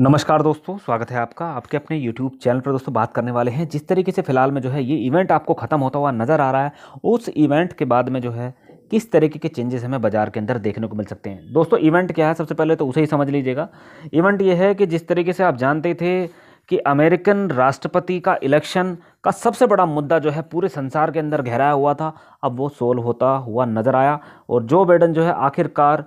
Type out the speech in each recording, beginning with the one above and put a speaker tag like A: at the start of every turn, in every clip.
A: नमस्कार दोस्तों स्वागत है आपका आपके अपने YouTube चैनल पर दोस्तों बात करने वाले हैं जिस तरीके से फिलहाल में जो है ये इवेंट आपको ख़त्म होता हुआ नज़र आ रहा है उस इवेंट के बाद में जो है किस तरीके के चेंजेस हमें बाजार के अंदर देखने को मिल सकते हैं दोस्तों इवेंट क्या है सबसे पहले तो उसे ही समझ लीजिएगा इवेंट ये है कि जिस तरीके से आप जानते थे कि अमेरिकन राष्ट्रपति का इलेक्शन का सबसे बड़ा मुद्दा जो है पूरे संसार के अंदर गहराया हुआ था अब वो सोल्व होता हुआ नज़र आया और जो बाइडन जो है आखिरकार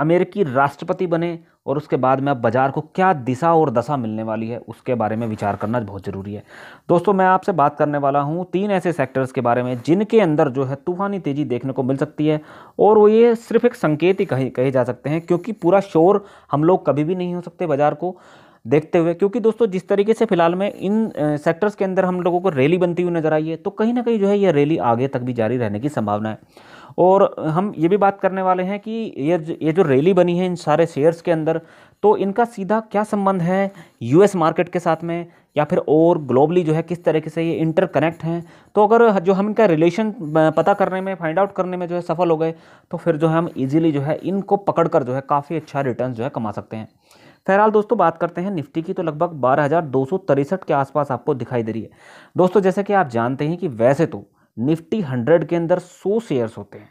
A: अमेरिकी राष्ट्रपति बने और उसके बाद में अब बाज़ार को क्या दिशा और दशा मिलने वाली है उसके बारे में विचार करना बहुत ज़रूरी है दोस्तों मैं आपसे बात करने वाला हूँ तीन ऐसे सेक्टर्स के बारे में जिनके अंदर जो है तूफानी तेज़ी देखने को मिल सकती है और वो ये सिर्फ एक संकेत ही कहे कहे जा सकते हैं क्योंकि पूरा शोर हम लोग कभी भी नहीं हो सकते बाज़ार को देखते हुए क्योंकि दोस्तों जिस तरीके से फिलहाल में इन सेक्टर्स के अंदर हम लोगों को रैली बनती हुई नज़र आई है तो कहीं ना कहीं जो है यह रैली आगे तक भी जारी रहने की संभावना है और हम ये भी बात करने वाले हैं कि ये ये जो रैली बनी है इन सारे शेयर्स के अंदर तो इनका सीधा क्या संबंध है यूएस मार्केट के साथ में या फिर और ग्लोबली जो है किस तरीके से ये इंटरकनेक्ट हैं तो अगर जो हम इनका रिलेशन पता करने में फाइंड आउट करने में जो है सफल हो गए तो फिर जो है हम इजीली जो है इनको पकड़ कर जो है काफ़ी अच्छा रिटर्न जो है कमा सकते हैं फहरहाल दोस्तों बात करते हैं निफ्टी की तो लगभग बारह के आसपास आपको दिखाई दे रही है दोस्तों जैसे कि आप जानते हैं कि वैसे तो निफ्टी हंड्रेड के अंदर सौ शेयर्स होते हैं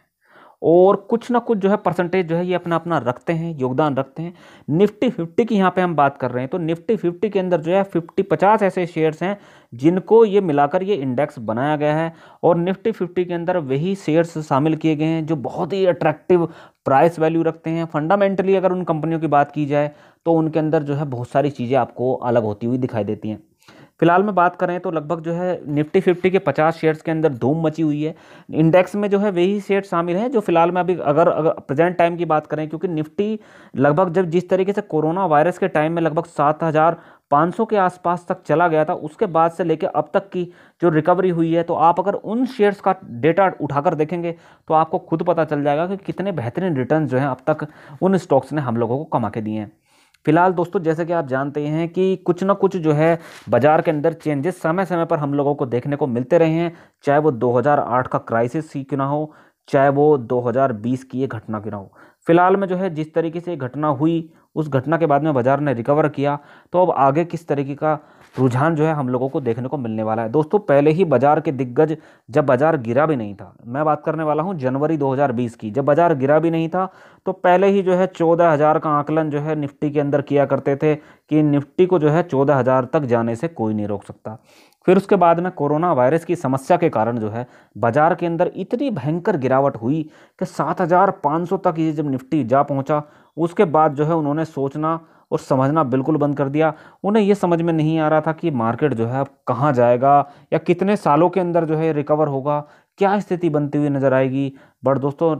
A: और कुछ ना कुछ जो है परसेंटेज जो है ये अपना अपना रखते हैं योगदान रखते हैं निफ्टी फिफ्टी की यहाँ पे हम बात कर रहे हैं तो निफ्टी फिफ्टी के अंदर जो है फिफ्टी पचास ऐसे शेयर्स हैं जिनको ये मिलाकर ये इंडेक्स बनाया गया है और निफ्टी फिफ्टी के अंदर वही शेयर्स शामिल किए गए हैं जो बहुत ही अट्रैक्टिव प्राइस वैल्यू रखते हैं फंडामेंटली अगर उन कंपनियों की बात की जाए तो उनके अंदर जो है बहुत सारी चीज़ें आपको अलग होती हुई दिखाई देती हैं फिलहाल में बात करें तो लगभग जो है निफ्टी फिफ्टी के पचास शेयर्स के अंदर धूम मची हुई है इंडेक्स में जो है वही शेयर शामिल हैं जो फिलहाल में अभी अगर अगर प्रेजेंट टाइम की बात करें क्योंकि निफ्टी लगभग जब जिस तरीके से कोरोना वायरस के टाइम में लगभग सात हज़ार सौ के आसपास तक चला गया था उसके बाद से लेकर अब तक की जो रिकवरी हुई है तो आप अगर उन शेयर्स का डेटा उठाकर देखेंगे तो आपको खुद पता चल जाएगा कि कितने बेहतरीन रिटर्न जो हैं अब तक उन स्टॉक्स ने हम लोगों को कमा के दिए हैं फिलहाल दोस्तों जैसे कि आप जानते हैं कि कुछ ना कुछ जो है बाज़ार के अंदर चेंजेस समय समय पर हम लोगों को देखने को मिलते रहे हैं चाहे वो 2008 का क्राइसिस ही क्यों ना हो चाहे वो 2020 की ये घटना क्यों ना हो फिलहाल में जो है जिस तरीके से घटना हुई उस घटना के बाद में बाज़ार ने रिकवर किया तो अब आगे किस तरीके का रुझान जो है हम लोगों को देखने को मिलने वाला है दोस्तों पहले ही बाजार के दिग्गज जब बाजार गिरा भी नहीं था मैं बात करने वाला हूं जनवरी 2020 की जब बाजार गिरा भी नहीं था तो पहले ही जो है चौदह हज़ार का आकलन जो है निफ्टी के अंदर किया करते थे कि निफ्टी को जो है चौदह हज़ार तक जाने से कोई नहीं रोक सकता फिर उसके बाद में कोरोना वायरस की समस्या के कारण जो है बाजार के अंदर इतनी भयंकर गिरावट हुई कि सात तक ये जब निफ्टी जा पहुंचा उसके बाद जो है उन्होंने सोचना और समझना बिल्कुल बंद कर दिया उन्हें यह समझ में नहीं आ रहा था कि मार्केट जो है अब कहाँ जाएगा या कितने सालों के अंदर जो है रिकवर होगा क्या स्थिति बनती हुई नज़र आएगी बट दोस्तों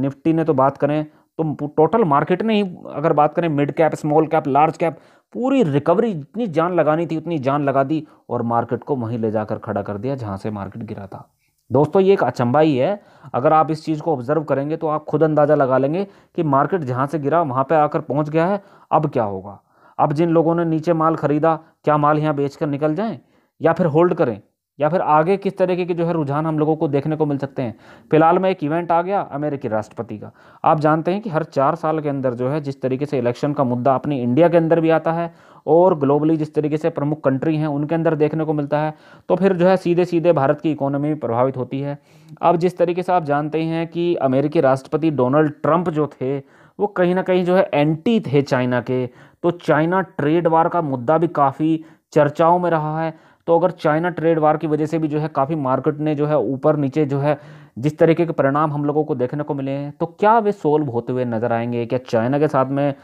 A: निफ्टी ने तो बात करें तो टोटल मार्केट ने ही अगर बात करें mid cap small cap large cap पूरी रिकवरी जितनी जान लगानी थी उतनी जान लगा दी और मार्केट को वहीं ले जाकर खड़ा कर दिया जहाँ से मार्केट गिरा था दोस्तों ये एक अचंबा ही है अगर आप इस चीज़ को ऑब्जर्व करेंगे तो आप खुद अंदाज़ा लगा लेंगे कि मार्केट जहाँ से गिरा वहाँ पर आकर पहुँच गया है अब क्या होगा अब जिन लोगों ने नीचे माल खरीदा क्या माल यहाँ बेच कर निकल जाएँ या फिर होल्ड करें या फिर आगे किस तरीके के जो है रुझान हम लोगों को देखने को मिल सकते हैं फिलहाल में एक इवेंट आ गया अमेरिकी राष्ट्रपति का आप जानते हैं कि हर चार साल के अंदर जो है जिस तरीके से इलेक्शन का मुद्दा अपनी इंडिया के अंदर भी आता है और ग्लोबली जिस तरीके से प्रमुख कंट्री हैं उनके अंदर देखने को मिलता है तो फिर जो है सीधे सीधे भारत की इकोनॉमी प्रभावित होती है अब जिस तरीके से आप जानते हैं कि अमेरिकी राष्ट्रपति डोनाल्ड ट्रंप जो थे वो कहीं ना कहीं जो है एंटी थे चाइना के तो चाइना ट्रेड वार का मुद्दा भी काफ़ी चर्चाओं में रहा है तो अगर चाइना ट्रेड वार की वजह से भी जो है काफ़ी मार्केट ने जो है ऊपर नीचे जो है जिस तरीके के परिणाम हम लोगों को देखने को मिले हैं तो क्या वे सोल्व होते हुए नजर आएंगे क्या चाइना के साथ में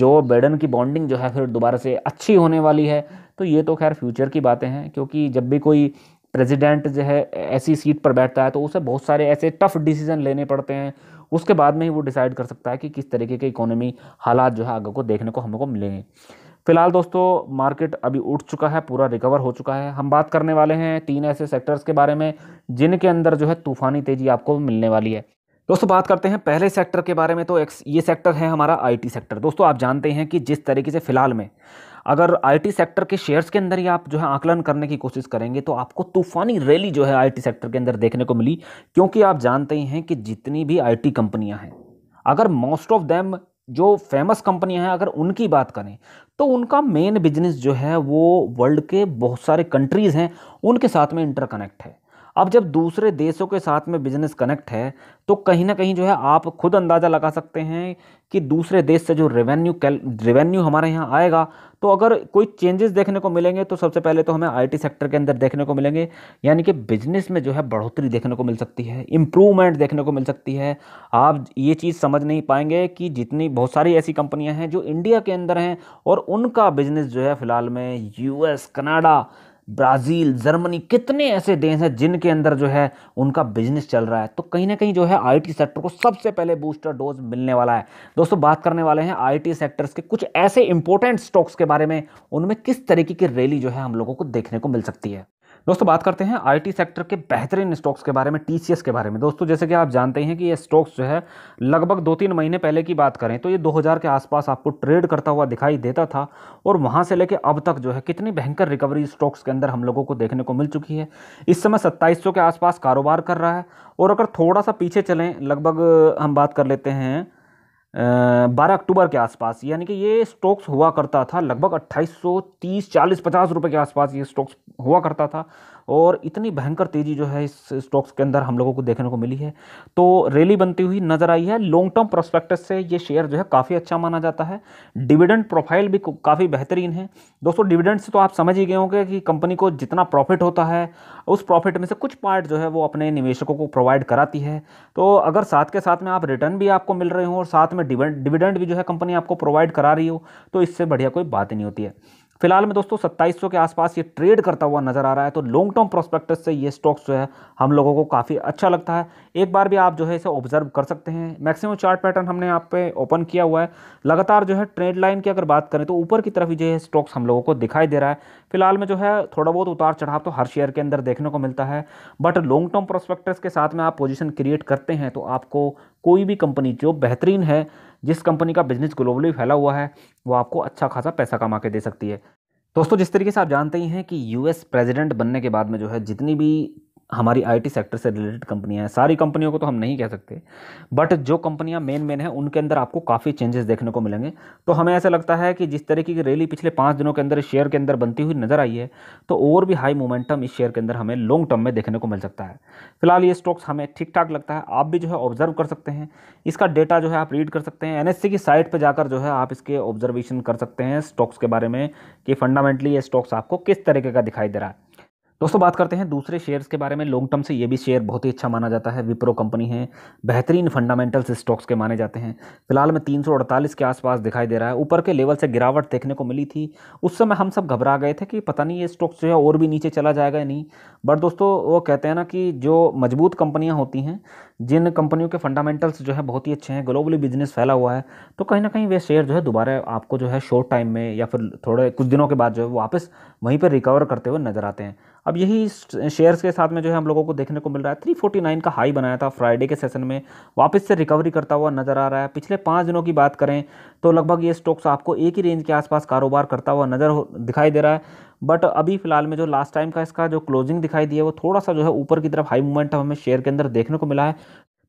A: जो बेडन की बॉन्डिंग जो है फिर दोबारा से अच्छी होने वाली है तो ये तो खैर फ्यूचर की बातें हैं क्योंकि जब भी कोई प्रेसिडेंट जो है ऐसी सीट पर बैठता है तो उसे बहुत सारे ऐसे टफ डिसीजन लेने पड़ते हैं उसके बाद में ही वो डिसाइड कर सकता है कि किस तरीके के इकोनॉमी हालात जो है आगे को देखने को हम लोग को मिलेंगे फिलहाल दोस्तों मार्केट अभी उठ चुका है पूरा रिकवर हो चुका है हम बात करने वाले हैं तीन ऐसे सेक्टर्स के बारे में जिनके अंदर जो है तूफानी तेजी आपको मिलने वाली है दोस्तों बात करते हैं पहले सेक्टर के बारे में तो एक ये सेक्टर है हमारा आईटी सेक्टर दोस्तों आप जानते हैं कि जिस तरीके से फ़िलहाल में अगर आईटी सेक्टर के शेयर्स के अंदर ही आप जो है आकलन करने की कोशिश करेंगे तो आपको तूफानी रैली जो है आईटी सेक्टर के अंदर देखने को मिली क्योंकि आप जानते ही हैं कि जितनी भी आईटी कंपनियां हैं अगर मोस्ट ऑफ देम जो फेमस कंपनियां हैं अगर उनकी बात करें तो उनका मेन बिजनेस जो है वो वर्ल्ड के बहुत सारे कंट्रीज़ हैं उनके साथ में इंटरकनेक्ट है अब जब दूसरे देशों के साथ में बिजनेस कनेक्ट है तो कहीं ना कहीं जो है आप खुद अंदाज़ा लगा सकते हैं कि दूसरे देश से जो रेवेन्यू रेवेन्यू हमारे यहाँ आएगा तो अगर कोई चेंजेस देखने को मिलेंगे तो सबसे पहले तो हमें आईटी सेक्टर के अंदर देखने को मिलेंगे यानी कि बिजनेस में जो है बढ़ोतरी देखने को मिल सकती है इम्प्रूवमेंट देखने को मिल सकती है आप ये चीज़ समझ नहीं पाएंगे कि जितनी बहुत सारी ऐसी कंपनियाँ हैं जो इंडिया के अंदर हैं और उनका बिजनेस जो है फिलहाल में यूएस कनाडा ब्राज़ील जर्मनी कितने ऐसे देश हैं जिनके अंदर जो है उनका बिजनेस चल रहा है तो कहीं ना कहीं जो है आईटी सेक्टर को सबसे पहले बूस्टर डोज मिलने वाला है दोस्तों बात करने वाले हैं आईटी सेक्टर्स के कुछ ऐसे इंपॉर्टेंट स्टॉक्स के बारे में उनमें किस तरीके की रैली जो है हम लोगों को देखने को मिल सकती है दोस्तों बात करते हैं आईटी सेक्टर के बेहतरीन स्टॉक्स के बारे में टीसीएस के बारे में दोस्तों जैसे कि आप जानते हैं कि ये स्टॉक्स जो है लगभग दो तीन महीने पहले की बात करें तो ये 2000 के आसपास आपको ट्रेड करता हुआ दिखाई देता था और वहाँ से लेकर अब तक जो है कितनी भयंकर रिकवरी स्टॉक्स के अंदर हम लोगों को देखने को मिल चुकी है इस समय सत्ताईस के आसपास कारोबार कर रहा है और अगर थोड़ा सा पीछे चलें लगभग हम बात कर लेते हैं बारह अक्टूबर के आसपास यानी कि ये स्टॉक्स हुआ करता था लगभग 2830 40 50 रुपए के आसपास ये स्टॉक्स हुआ करता था और इतनी भयंकर तेज़ी जो है इस स्टॉक्स के अंदर हम लोगों को देखने को मिली है तो रैली बनती हुई नज़र आई है लॉन्ग टर्म प्रोस्पेक्टस से ये शेयर जो है काफ़ी अच्छा माना जाता है डिविडेंड प्रोफाइल भी काफ़ी बेहतरीन है दोस्तों डिविडेंड से तो आप समझ ही गए होंगे कि कंपनी को जितना प्रॉफिट होता है उस प्रॉफिट में से कुछ पार्ट जो है वो अपने निवेशकों को प्रोवाइड कराती है तो अगर साथ के साथ में आप रिटर्न भी आपको मिल रहे हो और साथ में में डिविडेंड भी जो है कंपनी आपको प्रोवाइड करा रही हो तो इससे बढ़िया कोई बात नहीं होती है फिलहाल में दोस्तों 2700 के आसपास ये ट्रेड करता हुआ नजर आ रहा है तो लॉन्ग टर्म प्रोस्पेक्टस से ये स्टॉक्स जो है हम लोगों को काफ़ी अच्छा लगता है एक बार भी आप जो है इसे ऑब्जर्व कर सकते हैं मैक्सिमम चार्ट पैटर्न हमने यहाँ पे ओपन किया हुआ है लगातार जो है ट्रेड लाइन की अगर बात करें तो ऊपर की तरफ ही जो है स्टॉक्स हम लोगों को दिखाई दे रहा है फिलहाल में जो है थोड़ा बहुत उतार चढ़ाव तो हर शेयर के अंदर देखने को मिलता है बट लॉन्ग टर्म प्रोस्पेक्टस के साथ में आप पोजिशन क्रिएट करते हैं तो आपको कोई भी कंपनी जो बेहतरीन है जिस कंपनी का बिजनेस ग्लोबली फैला हुआ है वो आपको अच्छा खासा पैसा कमा के दे सकती है दोस्तों जिस तरीके से आप जानते ही हैं कि यूएस प्रेसिडेंट बनने के बाद में जो है जितनी भी हमारी आईटी सेक्टर से रिलेटेड कंपनियां हैं सारी कंपनियों को तो हम नहीं कह सकते बट जो कंपनियां मेन मेन हैं उनके अंदर आपको काफ़ी चेंजेस देखने को मिलेंगे तो हमें ऐसा लगता है कि जिस तरीके की रैली पिछले पाँच दिनों के अंदर शेयर के अंदर बनती हुई नज़र आई है तो और भी हाई मोमेंटम इस शेयर के अंदर हमें लॉन्ग टर्म में देखने को मिल सकता है फिलहाल ये स्टॉक्स हमें ठीक ठाक लगता है आप भी जो है ऑब्जर्व कर सकते हैं इसका डेटा जो है आप रीड कर सकते हैं एन e की साइट पर जाकर जो है आप इसके ऑब्जर्वेशन कर सकते हैं स्टॉक्स के बारे में कि फंडामेंटली ये स्टॉक्स आपको किस तरीके का दिखाई दे रहा है दोस्तों बात करते हैं दूसरे शेयर्स के बारे में लॉन्ग टर्म से ये भी शेयर बहुत ही अच्छा माना जाता है विप्रो कंपनी है बेहतरीन फंडामेंटल्स स्टॉक्स के माने जाते हैं फिलहाल में 348 के आसपास दिखाई दे रहा है ऊपर के लेवल से गिरावट देखने को मिली थी उस समय हम सब घबरा गए थे कि पता नहीं ये स्टॉक्स जो है और भी नीचे चला जाएगा या नहीं बट दोस्तों वो कहते हैं ना कि जो मजबूत कंपनियाँ होती हैं जिन कंपनियों के फंडामेंटल्स जो है बहुत ही अच्छे हैं ग्लोबली बिजनेस फैला हुआ है तो कहीं ना कहीं वे शेयर जो है दोबारा आपको जो है शॉर्ट टाइम में या फिर थोड़े कुछ दिनों के बाद जो है वापस वहीं पर रिकवर करते हुए नजर आते हैं अब यही शेयर्स के साथ में जो है हम लोगों को देखने को मिल रहा है थ्री फोर्टी नाइन का हाई बनाया था फ्राइडे के सेशन में वापस से रिकवरी करता हुआ नज़र आ रहा है पिछले पाँच दिनों की बात करें तो लगभग ये स्टॉक्स आपको एक ही रेंज के आसपास कारोबार करता हुआ नज़र दिखाई दे रहा है बट अभी फिलहाल में जो लास्ट टाइम का इसका जो क्लोजिंग दिखाई दिया है वो थोड़ा सा जो है ऊपर की तरफ हाई मूवमेंट हमें शेयर के अंदर देखने को मिला है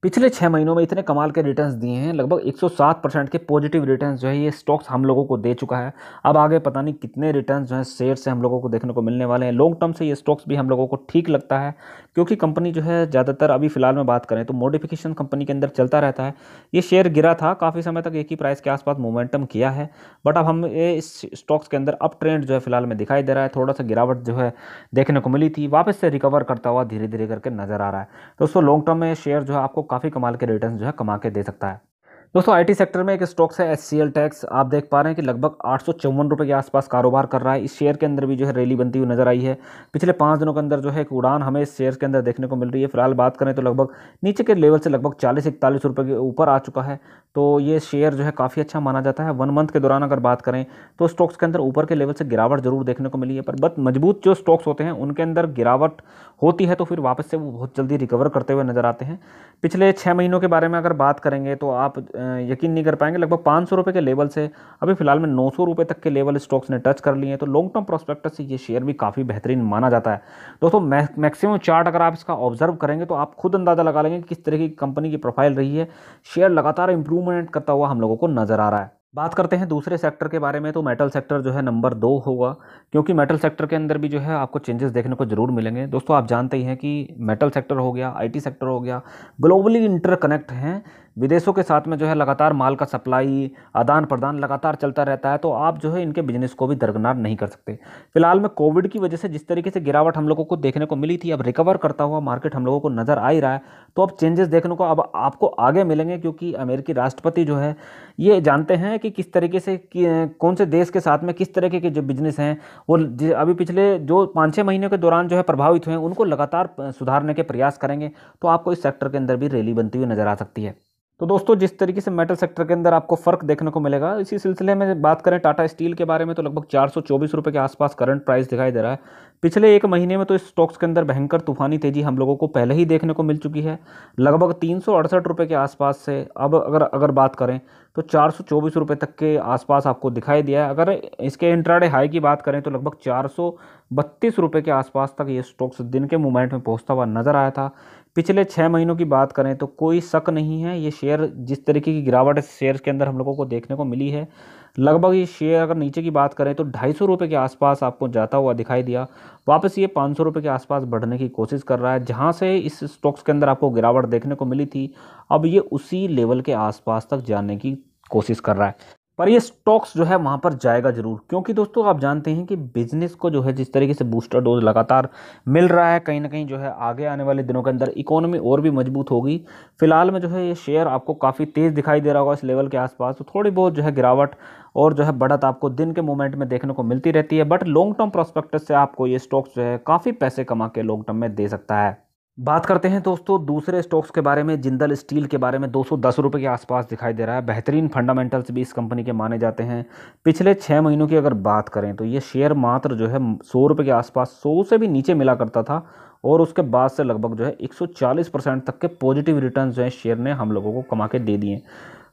A: पिछले छः महीनों में इतने कमाल के रिटर्न्स दिए हैं लगभग 107 परसेंट के पॉजिटिव रिटर्न्स जो है ये स्टॉक्स हम लोगों को दे चुका है अब आगे पता नहीं कितने रिटर्न्स जो है शेयर से हम लोगों को देखने को मिलने वाले हैं लॉन्ग टर्म से ये स्टॉक्स भी हम लोगों को ठीक लगता है क्योंकि कंपनी जो है ज़्यादातर अभी फिलहाल में बात करें तो मोडिफिकेशन कंपनी के अंदर चलता रहता है ये शेयर गिरा था काफ़ी समय तक एक ही प्राइस के आसपास मोमेंटम किया है बट अब हम इस स्टॉक्स के अंदर अप ट्रेंड जो है फिलहाल में दिखाई दे रहा है थोड़ा सा गिरावट जो है देखने को मिली थी वापस से रिकवर करता हुआ धीरे धीरे करके नज़र आ रहा है दोस्तों लॉन्ग टर्म में शेयर जो है आपको काफ़ी कमाल के रिटर्न जो है कमा के दे सकता है दोस्तों आईटी सेक्टर में एक स्टॉक्स है एस टैक्स आप देख पा रहे हैं कि लगभग आठ सौ के आसपास कारोबार कर रहा है इस शेयर के अंदर भी जो है रैली बनती हुई नजर आई है पिछले पाँच दिनों के अंदर जो है एक उड़ान हमें इस शेयर के अंदर देखने को मिल रही है फिलहाल बात करें तो लगभग नीचे के लेवल से लगभग चालीस इकतालीस रुपये के ऊपर आ चुका है तो ये शेयर जो है काफ़ी अच्छा माना जाता है वन मंथ के दौरान अगर बात करें तो स्टॉक्स के अंदर ऊपर के लेवल से गिरावट जरूर देखने को मिली है पर बट मजबूत जो स्टॉक्स होते हैं उनके अंदर गिरावट होती है तो फिर वापस से वो बहुत जल्दी रिकवर करते हुए नज़र आते हैं पिछले छः महीनों के बारे में अगर बात करेंगे तो आप यकीन नहीं कर पाएंगे लगभग पाँच सौ रुपये के लेवल से अभी फिलहाल में नौ सौ रुपये तक के लेवल स्टॉक्स ने टच कर लिए हैं तो लॉन्ग टर्म प्रोस्पेक्टस से ये शेयर भी काफ़ी बेहतरीन माना जाता है दोस्तों मैक्सिमम चार्ट अगर आप इसका ऑब्जर्व करेंगे तो आप खुद अंदाज़ा लगा लेंगे किस तरह की कंपनी की प्रोफाइल रही है शेयर लगातार इंप्रूवमेंट करता हुआ हम लोगों को नज़र आ रहा है बात करते हैं दूसरे सेक्टर के बारे में तो मेटल सेक्टर जो है नंबर दो होगा क्योंकि मेटल सेक्टर के अंदर भी जो है आपको चेंजेस देखने को ज़रूर मिलेंगे दोस्तों आप जानते ही हैं कि मेटल सेक्टर हो गया आईटी सेक्टर हो गया ग्लोबली इंटरकनेक्ट हैं विदेशों के साथ में जो है लगातार माल का सप्लाई आदान प्रदान लगातार चलता रहता है तो आप जो है इनके बिजनेस को भी दरगनार नहीं कर सकते फिलहाल में कोविड की वजह से जिस तरीके से गिरावट हम लोगों को देखने को मिली थी अब रिकवर करता हुआ मार्केट हम लोगों को नज़र आ ही रहा है तो अब चेंजेस देखने को अब आपको आगे मिलेंगे क्योंकि अमेरिकी राष्ट्रपति जो है ये जानते हैं कि किस तरीके से कौन से देश के साथ में किस तरीके के जो बिजनेस हैं वो अभी पिछले जो पाँच छः महीनों के दौरान जो है प्रभावित हुए हैं उनको लगातार सुधारने के प्रयास करेंगे तो आपको इस सेक्टर के अंदर भी रैली बनती हुई नज़र आ सकती है तो दोस्तों जिस तरीके से मेटल सेक्टर के अंदर आपको फ़र्क देखने को मिलेगा इसी सिलसिले में बात करें टाटा स्टील के बारे में तो लगभग चार रुपये के आसपास करंट प्राइस दिखाई दे रहा है पिछले एक महीने में तो इस स्टॉक्स के अंदर भयंकर तूफानी तेज़ी हम लोगों को पहले ही देखने को मिल चुकी है लगभग तीन रुपये के आसपास से अब अगर अगर बात करें तो चार रुपये तक के आसपास आपको दिखाई दिया है अगर इसके इंट्राडे हाई की बात करें तो लगभग चार रुपये के आसपास तक ये स्टॉक्स दिन के मूवमेंट में पहुँचता हुआ नज़र आया था पिछले छः महीनों की बात करें तो कोई शक नहीं है ये शेयर जिस तरीके की गिरावट शेयर के अंदर हम लोगों को देखने को मिली है लगभग ये शेयर अगर नीचे की बात करें तो ढाई सौ रुपये के आसपास आपको जाता हुआ दिखाई दिया वापस ये पाँच सौ रुपये के आसपास बढ़ने की कोशिश कर रहा है जहाँ से इस स्टॉक्स के अंदर आपको गिरावट देखने को मिली थी अब ये उसी लेवल के आसपास तक जाने की कोशिश कर रहा है पर ये स्टॉक्स जो है वहाँ पर जाएगा ज़रूर क्योंकि दोस्तों आप जानते हैं कि बिज़नेस को जो है जिस तरीके से बूस्टर डोज लगातार मिल रहा है कहीं ना कहीं जो है आगे आने वाले दिनों के अंदर इकोनॉमी और भी मजबूत होगी फिलहाल में जो है ये शेयर आपको काफ़ी तेज़ दिखाई दे रहा होगा इस लेवल के आसपास तो थोड़ी बहुत जो है गिरावट और जो है बढ़त आपको दिन के मोमेंट में देखने को मिलती रहती है बट लॉन्ग टर्म प्रोस्पेक्टस से आपको ये स्टॉक्स जो है काफ़ी पैसे कमा के लॉन्ग टर्म में दे सकता है बात करते हैं दोस्तों दूसरे स्टॉक्स के बारे में जिंदल स्टील के बारे में दो सौ के आसपास दिखाई दे रहा है बेहतरीन फंडामेंटल्स भी इस कंपनी के माने जाते हैं पिछले छः महीनों की अगर बात करें तो ये शेयर मात्र जो है सौ रुपये के आसपास सौ से भी नीचे मिला करता था और उसके बाद से लगभग जो है 140 परसेंट तक के पॉजिटिव रिटर्न जो है शेयर ने हम लोगों को कमा के दे दिए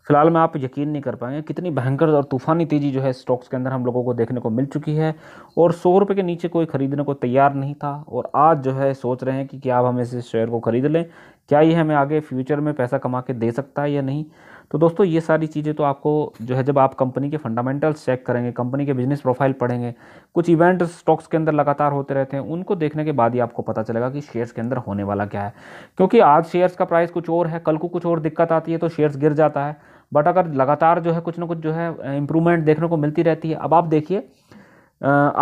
A: फिलहाल में आप यकीन नहीं कर पाएंगे कितनी भयंकर और तूफानी तेज़ी जो है स्टॉक्स के अंदर हम लोगों को देखने को मिल चुकी है और सौ रुपये के नीचे कोई ख़रीदने को तैयार नहीं था और आज जो है सोच रहे हैं कि क्या अब हम इस शेयर को ख़रीद लें क्या ये हमें आगे फ्यूचर में पैसा कमा के दे सकता है या नहीं तो दोस्तों ये सारी चीज़ें तो आपको जो है जब आप कंपनी के फंडामेंटल्स चेक करेंगे कंपनी के बिजनेस प्रोफाइल पढ़ेंगे कुछ इवेंट स्टॉक्स के अंदर लगातार होते रहते हैं उनको देखने के बाद ही आपको पता चलेगा कि शेयर्स के अंदर होने वाला क्या है क्योंकि आज शेयर्स का प्राइस कुछ और है कल को कुछ और दिक्कत आती है तो शेयर्स गिर जाता है बट अगर लगातार जो है कुछ ना कुछ जो है इम्प्रूवमेंट देखने को मिलती रहती है अब आप देखिए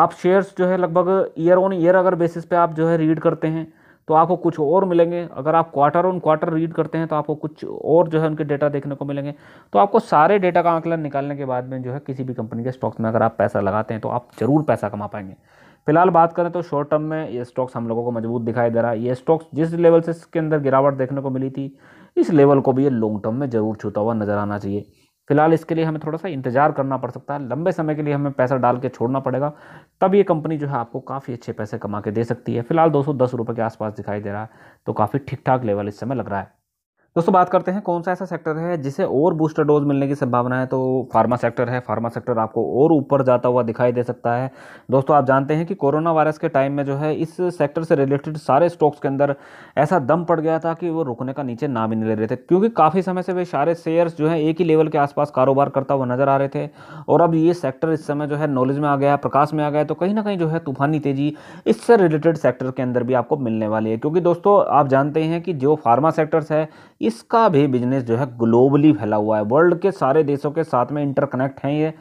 A: आप शेयर्स जो है लगभग ईयर ऑन ईयर अगर बेसिस पे आप जो है रीड करते हैं तो आपको कुछ और मिलेंगे अगर आप क्वार्टर ऑन क्वार्टर रीड करते हैं तो आपको कुछ और जो है उनके डेटा देखने को मिलेंगे तो आपको सारे डेटा का आंकलन निकालने के बाद में जो है किसी भी कंपनी के स्टॉक्स में अगर आप पैसा लगाते हैं तो आप ज़रूर पैसा कमा पाएंगे फिलहाल बात करें तो शॉर्ट टर्म में ये स्टॉक्स हम लोगों को मजबूत दिखाई दे रहा है ये स्टॉक्स जिस लेवल से इसके अंदर गिरावट देखने को मिली थी इस लेवल को भी ये लॉन्ग टर्म में जरूर छूता हुआ नजर आना चाहिए फिलहाल इसके लिए हमें थोड़ा सा इंतजार करना पड़ सकता है लंबे समय के लिए हमें पैसा डाल के छोड़ना पड़ेगा तब ये कंपनी जो है आपको काफ़ी अच्छे पैसे कमा के दे सकती है फिलहाल दो सौ के आसपास दिखाई दे रहा है तो काफ़ी ठीक ठाक लेवल इस समय लग रहा है दोस्तों बात करते हैं कौन सा ऐसा सेक्टर है जिसे और बूस्टर डोज मिलने की संभावना है तो फार्मा सेक्टर है फार्मा सेक्टर आपको और ऊपर जाता हुआ दिखाई दे सकता है दोस्तों आप जानते हैं कि कोरोना वायरस के टाइम में जो है इस सेक्टर से रिलेटेड सारे स्टॉक्स के अंदर ऐसा दम पड़ गया था कि वो रुकने का नीचे नाम ही नहीं ले रहे थे क्योंकि काफ़ी समय से वे सारे शेयर्स जो है एक ही लेवल के आसपास कारोबार करता हुआ नजर आ रहे थे और अब ये सेक्टर इस समय जो है नॉलेज में आ गया प्रकाश में आ गया तो कहीं ना कहीं जो है तूफानी तेजी इससे रिलेटेड सेक्टर के अंदर भी आपको मिलने वाली है क्योंकि दोस्तों आप जानते हैं कि जो फार्मा सेक्टर्स है इसका भी बिजनेस जो है ग्लोबली फैला हुआ है वर्ल्ड के सारे देशों के साथ में इंटरकनेक्ट हैं ये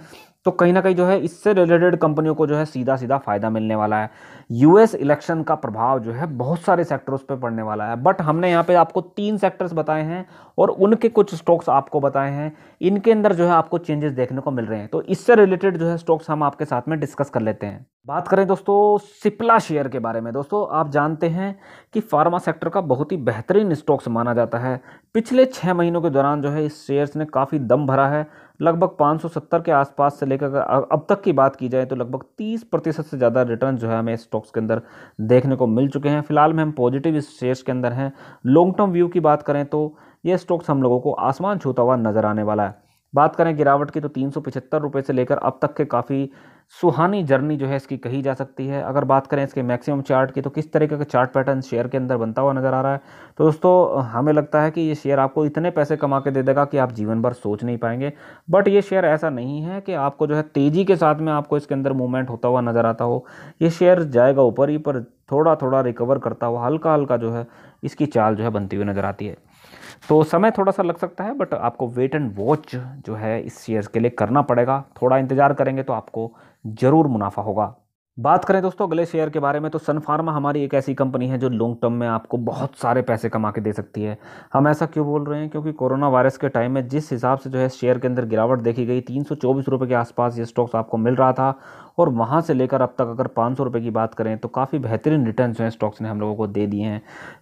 A: तो कहीं ना कहीं जो है इससे रिलेटेड कंपनियों को जो है सीधा सीधा फायदा मिलने वाला है यूएस इलेक्शन का प्रभाव जो है बहुत सारे सेक्टर्स पे पड़ने वाला है बट हमने यहाँ पे आपको तीन सेक्टर्स बताए हैं और उनके कुछ स्टॉक्स आपको बताए हैं इनके अंदर जो है आपको चेंजेस देखने को मिल रहे हैं तो इससे रिलेटेड जो है स्टॉक्स हम आपके साथ में डिस्कस कर लेते हैं बात करें दोस्तों सिप्ला शेयर के बारे में दोस्तों आप जानते हैं कि फार्मा सेक्टर का बहुत ही बेहतरीन स्टॉक्स माना जाता है पिछले छः महीनों के दौरान जो है इस शेयर्स ने काफ़ी दम भरा है लगभग 570 के आसपास से लेकर अब तक की बात की जाए तो लगभग 30 प्रतिशत से ज़्यादा रिटर्न जो है हमें स्टॉक्स के अंदर देखने को मिल चुके हैं फिलहाल में हम पॉजिटिव इस शेयर्स के अंदर हैं लॉन्ग टर्म व्यू की बात करें तो ये स्टॉक्स हम लोगों को आसमान छूता हुआ नज़र आने वाला है बात करें गिरावट की तो तीन सौ से लेकर अब तक के काफ़ी सुहानी जर्नी जो है इसकी कही जा सकती है अगर बात करें इसके मैक्सिमम चार्ट की तो किस तरीके का चार्ट पैटर्न शेयर के अंदर बनता हुआ नज़र आ रहा है तो दोस्तों हमें लगता है कि ये शेयर आपको इतने पैसे कमा के दे देगा कि आप जीवन भर सोच नहीं पाएंगे बट ये शेयर ऐसा नहीं है कि आपको जो है तेज़ी के साथ में आपको इसके अंदर मूवमेंट होता हुआ नज़र आता हो ये शेयर जाएगा ऊपर ही पर थोड़ा थोड़ा रिकवर करता हुआ हल्का हल्का जो है इसकी चाल जो है बनती हुई नज़र आती है तो समय थोड़ा सा लग सकता है बट आपको वेट एंड वॉच जो है इस शेयर्स के लिए करना पड़ेगा थोड़ा इंतज़ार करेंगे तो आपको ज़रूर मुनाफा होगा बात करें दोस्तों अगले शेयर के बारे में तो सन फार्मा हमारी एक ऐसी कंपनी है जो लॉन्ग टर्म में आपको बहुत सारे पैसे कमा के दे सकती है हम ऐसा क्यों बोल रहे हैं क्योंकि कोरोना वायरस के टाइम में जिस हिसाब से जो है शेयर के अंदर गिरावट देखी गई तीन सौ के आसपास ये स्टॉक्स आपको मिल रहा था और वहाँ से लेकर अब तक अगर पाँच सौ की बात करें तो काफ़ी बेहतरीन रिटर्न जो है स्टॉक्स ने हम लोगों को दे दिए हैं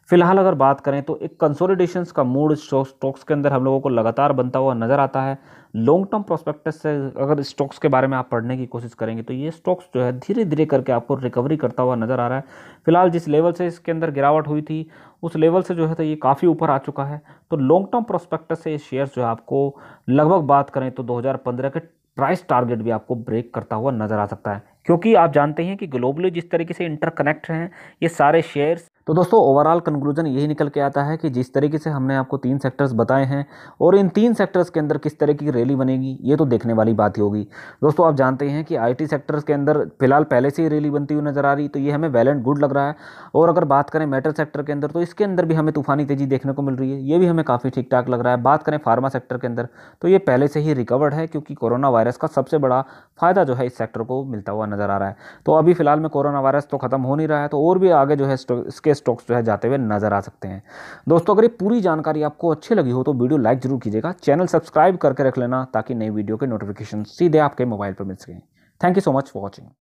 A: फिलहाल अगर बात करें तो एक कंसोलिडेशन का मूड स्टॉक्स के अंदर हम लोगों को लगातार बनता हुआ नज़र आता है लॉन्ग टर्म प्रोस्पेक्टस से अगर स्टॉक्स के बारे में आप पढ़ने की कोशिश करेंगे तो ये स्टॉक्स जो है धीरे धीरे करके आपको रिकवरी करता हुआ नज़र आ रहा है फिलहाल जिस लेवल से इसके अंदर गिरावट हुई थी उस लेवल से जो है तो ये काफ़ी ऊपर आ चुका है तो लॉन्ग टर्म प्रोस्पेक्टस से ये शेयर्स जो है आपको लगभग बात करें तो 2015 के प्राइस टारगेट भी आपको ब्रेक करता हुआ नज़र आ सकता है क्योंकि आप जानते हैं कि ग्लोबली जिस तरीके से इंटरकनेक्ट हैं ये सारे शेयर्स तो दोस्तों ओवरऑल कंक्लूजन यही निकल के आता है कि जिस तरीके से हमने आपको तीन सेक्टर्स बताए हैं और इन तीन सेक्टर्स के अंदर किस तरह की रैली बनेगी ये तो देखने वाली बात ही होगी दोस्तों आप जानते हैं कि आईटी सेक्टर्स के अंदर फिलहाल पहले से ही रैली बनती हुई नजर आ रही तो ये हमें वैल एंड गुड लग रहा है और अगर बात करें मेटल सेक्टर के अंदर तो इसके अंदर भी हमें तूफानी तेजी देखने को मिल रही है ये भी हमें काफ़ी ठीक ठाक लग रहा है बात करें फार्मा सेक्टर के अंदर तो ये पहले से ही रिकवर्ड है क्योंकि कोरोना वायरस का सबसे बड़ा फायदा जो है इस सेक्टर को मिलता हुआ नजर आ रहा है तो अभी फिलहाल में कोरोना वायरस तो खत्म हो नहीं रहा है तो और भी आगे जो है इसके स्टॉक्स जो है जाते हुए नजर आ सकते हैं दोस्तों अगर ये पूरी जानकारी आपको अच्छी लगी हो तो वीडियो लाइक जरूर कीजिएगा चैनल सब्सक्राइब करके रख लेना ताकि नई वीडियो के नोटिफिकेशन सीधे आपके मोबाइल पर मिल सकें thank you so much for watching